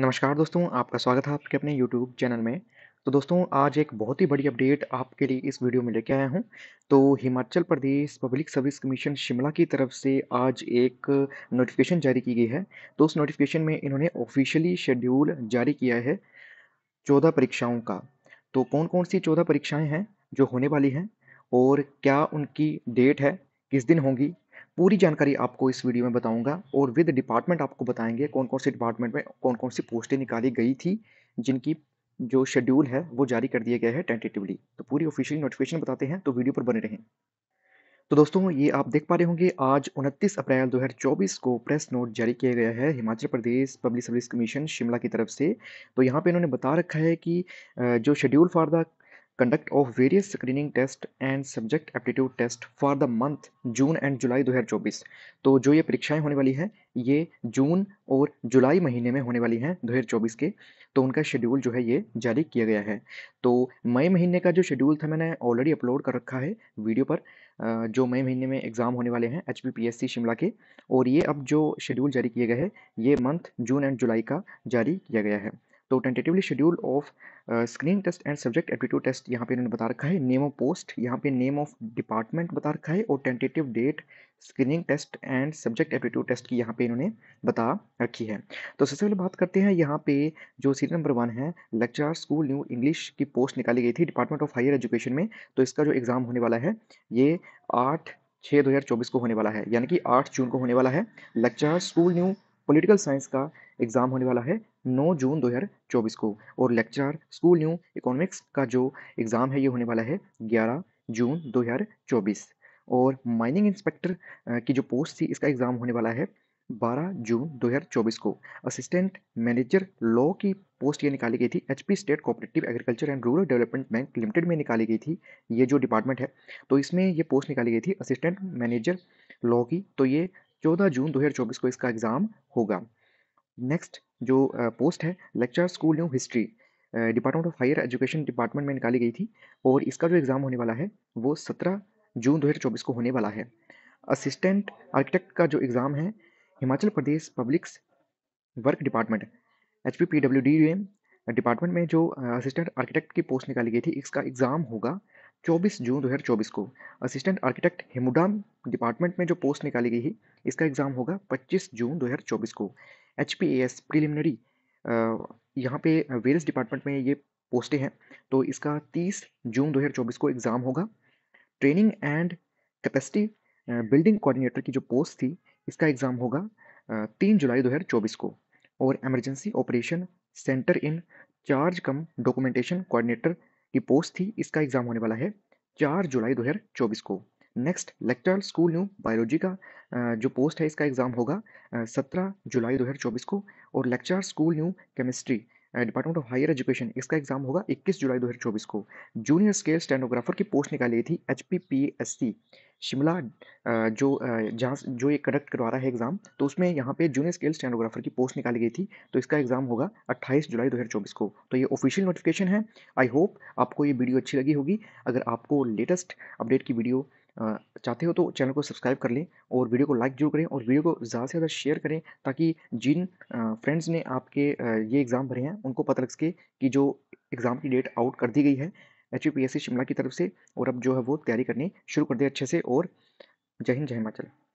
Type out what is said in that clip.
नमस्कार दोस्तों आपका स्वागत है आपके अपने YouTube चैनल में तो दोस्तों आज एक बहुत ही बड़ी अपडेट आपके लिए इस वीडियो में लेके आया हूं तो Himachal Pradesh public service commission Shimla की तरफ से आज एक नोटिफिकेशन जारी की गई है तो उस नोटिफिकेशन में इन्होंने ऑफिशियली शेड्यूल जारी किया है चौदह परीक्षाओं का तो कौन कौन सी चौदह परीक्षाएँ हैं जो होने वाली हैं और क्या उनकी डेट है किस दिन होंगी पूरी जानकारी आपको इस वीडियो में बताऊंगा और विद डिपार्टमेंट आपको बताएंगे कौन कौन से डिपार्टमेंट में कौन कौन सी पोस्टें निकाली गई थी जिनकी जो शेड्यूल है वो जारी कर दिया गया है टेंटेटिवली तो पूरी ऑफिशियल नोटिफिकेशन बताते हैं तो वीडियो पर बने रहें तो दोस्तों ये आप देख पा रहे होंगे आज 29 अप्रैल 2024 को प्रेस नोट जारी किया गया है Himachal Pradesh public service commission Shimla की तरफ से तो यहाँ पे इन्होंने बता रखा है कि जो schedule for the conduct of various screening test and subject aptitude test for the month June and July 2024 तो जो ये परीक्षाएं होने वाली हैं ये जून और जुलाई महीने में होने वाली हैं 2024 के तो उनका शेड्यूल जो है ये जारी किया गया है तो मई महीने का जो शेड्यूल था मैंने ऑलरेडी अपलोड कर रखा है वीडियो पर जो मई महीने में एग्ज़ाम होने वाले हैं एच पी शिमला के और ये अब जो शेड्यूल जारी किए गए हैं ये मंथ जून एंड जुलाई का जारी किया गया है तो tentatively schedule of screening test and subject aptitude test यहाँ पे इन्होंने बता रखा है नेम ऑफ पोस्ट यहाँ पे नेम ऑफ डिपार्टमेंट बता रखा है और tentative date screening test and subject aptitude test की यहाँ पे इन्होंने बता रखी है तो सबसे पहले बात करते हैं यहाँ पे जो सीरियल नंबर वन है लेक्चर स्कूल न्यू इंग्लिश की पोस्ट निकाली गई थी डिपार्टमेंट ऑफ हायर एजुकेशन में तो इसका जो एग्ज़ाम होने वाला है ये आठ छः दो हज़ार चौबीस को होने वाला है यानी कि आठ जून को होने वाला है lecture school new political science का एग्ज़ाम होने वाला है 9 जून 2024 को और लेक्चरर स्कूल न्यू इकोनॉमिक्स का जो एग्ज़ाम है ये होने वाला है 11 जून 2024 और माइनिंग इंस्पेक्टर की जो पोस्ट थी इसका एग्ज़ाम होने वाला है 12 जून 2024 को असिस्टेंट मैनेजर लॉ की पोस्ट ये निकाली गई थी HP state cooperative agriculture and rural development bank limited में निकाली गई थी ये जो डिपार्टमेंट है तो इसमें ये पोस्ट निकाली गई थी असिस्टेंट मैनेजर लॉ की तो ये 14 जून 2024 को इसका एग्ज़ाम होगा नेक्स्ट जो पोस्ट है lecture school new history department of higher education department में निकाली गई थी और इसका जो एग्ज़ाम होने वाला है वो सत्रह जून 2024 को होने वाला है असिस्टेंट आर्किटेक्ट का जो एग्ज़ाम है Himachal Pradesh publics work department H P P W D M department में जो असिस्टेंट आर्किटेक्ट की पोस्ट निकाली गई थी इसका एग्ज़ाम होगा 24 जून 2024 को असिस्टेंट आर्किटेक्ट हिमुडाम डिपार्टमेंट में जो पोस्ट निकाली गई है इसका एग्ज़ाम होगा 25 जून 2024 को H P A S preliminary यहाँ पे वेरियस डिपार्टमेंट में ये पोस्टें हैं तो इसका 30 जून 2024 को एग्ज़ाम होगा training and capacity building coordinator की जो पोस्ट थी इसका एग्ज़ाम होगा तीन जुलाई 2024 को और emergency operation centre in charge cum documentation coordinator की पोस्ट थी इसका एग्ज़ाम होने वाला है चार जुलाई 2024 को next lecture school new biology का जो पोस्ट है इसका एग्ज़ाम होगा सत्रह जुलाई 2024 को और lecture school new chemistry department of higher education इसका एग्जाम होगा 21 जुलाई 2024 को जूनियर स्केल स्टेनोग्राफर की पोस्ट निकाली थी एच पी शिमला जो जहाँ जो ये कंडक्ट करवा रहा है एग्ज़ाम तो उसमें यहाँ पे जूनियर स्केल स्टेनोग्राफर की पोस्ट निकाली गई थी तो इसका एग्ज़ाम होगा 28 जुलाई 2024 को तो ये ऑफिशियल नोटिफिकेशन है आई होप आपको ये वीडियो अच्छी लगी होगी अगर आपको लेटेस्ट अपडेट की वीडियो चाहते हो तो चैनल को सब्सक्राइब कर लें और वीडियो को लाइक जरूर करें और वीडियो को ज़्यादा से ज़्यादा शेयर करें ताकि जिन फ्रेंड्स ने आपके ये एग्ज़ाम भरे हैं उनको पता लग सके कि जो एग्ज़ाम की डेट आउट कर दी गई है एच शिमला की तरफ से और अब जो है वो तैयारी करनी शुरू कर दे अच्छे से और जय हिंद जय हिमाचल